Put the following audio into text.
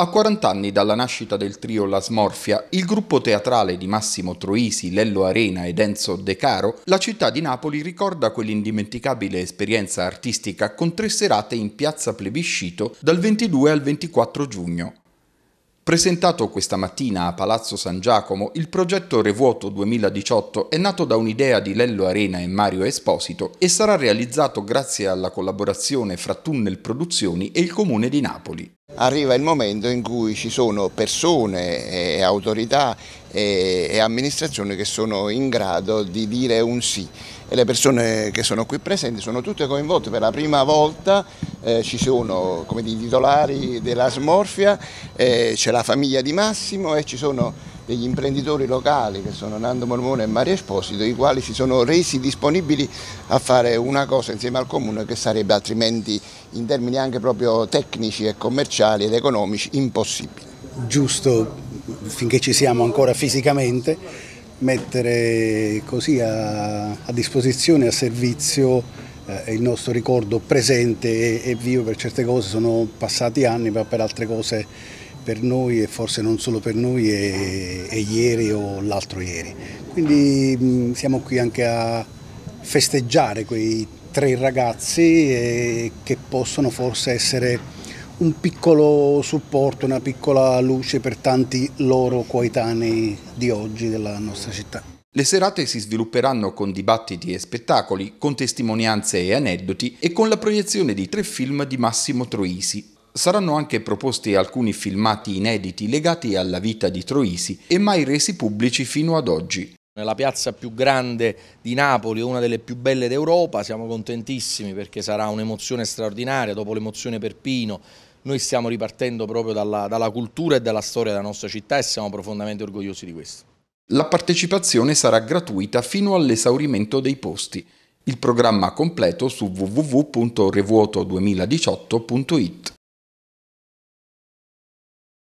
A 40 anni dalla nascita del trio La Smorfia, il gruppo teatrale di Massimo Troisi, Lello Arena ed Enzo De Caro, la città di Napoli ricorda quell'indimenticabile esperienza artistica con tre serate in piazza Plebiscito dal 22 al 24 giugno. Presentato questa mattina a Palazzo San Giacomo, il progetto Revuoto 2018 è nato da un'idea di Lello Arena e Mario Esposito e sarà realizzato grazie alla collaborazione fra Tunnel Produzioni e il Comune di Napoli arriva il momento in cui ci sono persone, e autorità e, amministrazioni che sono in grado di dire un sì. E le persone che sono qui presenti sono tutte coinvolte per la prima volta, eh, ci sono come i titolari della smorfia, eh, c'è la famiglia di Massimo e ci sono degli imprenditori locali che sono Nando Mormone e Mario Esposito, i quali si sono resi disponibili a fare una cosa insieme al Comune che sarebbe altrimenti in termini anche proprio tecnici e commerciali ed economici impossibile. Giusto, finché ci siamo ancora fisicamente, mettere così a, a disposizione, a servizio eh, il nostro ricordo presente e, e vivo per certe cose, sono passati anni, ma per altre cose per noi e forse non solo per noi è, è ieri o l'altro ieri. Quindi mh, mm, siamo qui anche a festeggiare quei tre ragazzi eh, che possono forse essere un piccolo supporto, una piccola luce per tanti loro coetanei di oggi della nostra città. Le serate si svilupperanno con dibattiti e spettacoli, con testimonianze e aneddoti e con la proiezione di tre film di Massimo Troisi, Saranno anche proposti alcuni filmati inediti legati alla vita di Troisi e mai resi pubblici fino ad oggi. Nella piazza più grande di Napoli, una delle più belle d'Europa, siamo contentissimi perché sarà un'emozione straordinaria dopo l'emozione per Pino. Noi stiamo ripartendo proprio dalla, dalla cultura e dalla storia della nostra città e siamo profondamente orgogliosi di questo. La partecipazione sarà gratuita fino all'esaurimento dei posti. Il programma completo su www.revuoto2018.it.